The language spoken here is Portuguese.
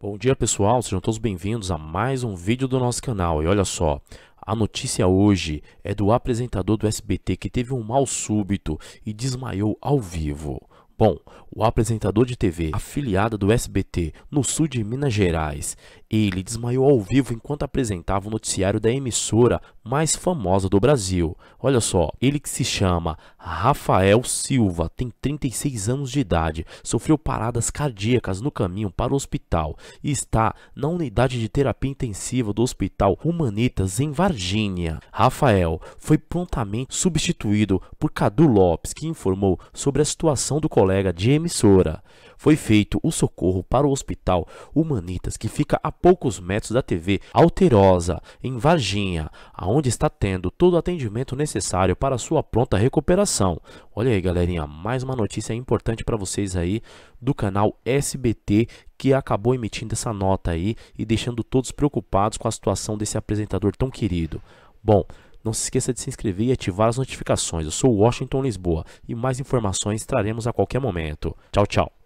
Bom dia pessoal, sejam todos bem-vindos a mais um vídeo do nosso canal e olha só, a notícia hoje é do apresentador do SBT que teve um mal súbito e desmaiou ao vivo. Bom, o apresentador de TV afiliada do SBT no sul de Minas Gerais ele desmaiou ao vivo enquanto apresentava o noticiário da emissora mais famosa do Brasil. Olha só, ele que se chama Rafael Silva, tem 36 anos de idade, sofreu paradas cardíacas no caminho para o hospital e está na unidade de terapia intensiva do Hospital Humanitas em Varginha. Rafael foi prontamente substituído por Cadu Lopes, que informou sobre a situação do colega de emissora. Foi feito o socorro para o Hospital Humanitas, que fica a poucos metros da TV Alterosa, em Varginha, aonde está tendo todo o atendimento necessário para sua pronta recuperação. Olha aí, galerinha, mais uma notícia importante para vocês aí do canal SBT que acabou emitindo essa nota aí e deixando todos preocupados com a situação desse apresentador tão querido. Bom, não se esqueça de se inscrever e ativar as notificações. Eu sou Washington Lisboa e mais informações traremos a qualquer momento. Tchau, tchau.